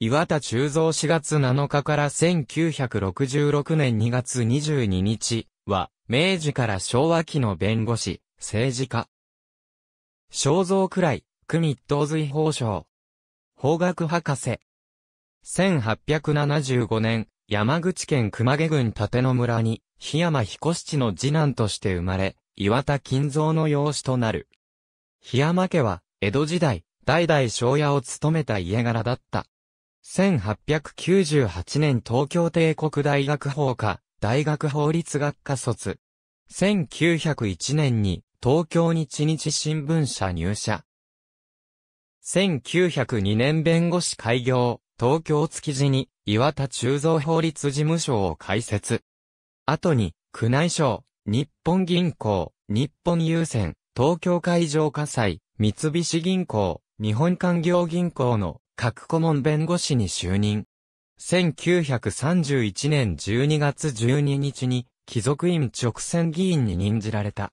岩田中蔵4月7日から1966年2月22日は、明治から昭和期の弁護士、政治家。肖像くらい、密東随法省。法学博士。1875年、山口県熊毛郡立野村に、檜山彦七の次男として生まれ、岩田金蔵の養子となる。檜山家は、江戸時代、代々庄屋を務めた家柄だった。1898年東京帝国大学法科、大学法律学科卒。1901年に東京日日新聞社入社。1902年弁護士開業、東京築地に岩田鋳造法律事務所を開設。後に、宮内省、日本銀行、日本郵船、東京海上火災、三菱銀行、日本官業銀行の各顧問弁護士に就任。1931年12月12日に、貴族院直選議員に任じられた。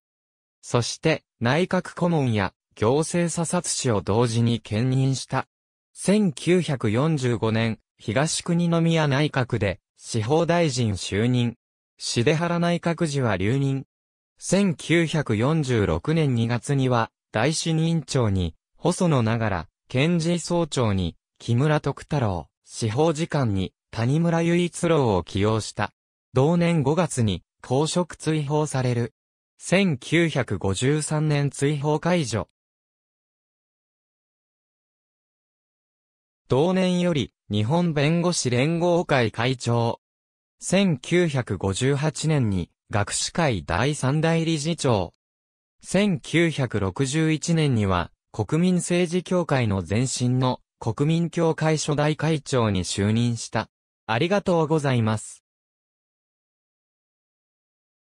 そして、内閣顧問や行政査察士を同時に兼任した。1945年、東国宮内閣で司法大臣就任。シで原内閣時は留任。1946年2月には、大委員長に、細野ながら、検事総長に、木村徳太郎、司法次官に、谷村雄一郎を起用した。同年5月に、公職追放される。1953年追放解除。同年より、日本弁護士連合会会長。1958年に、学士会第三代理事長。1961年には、国民政治協会の前身の国民協会初代会長に就任した。ありがとうございます。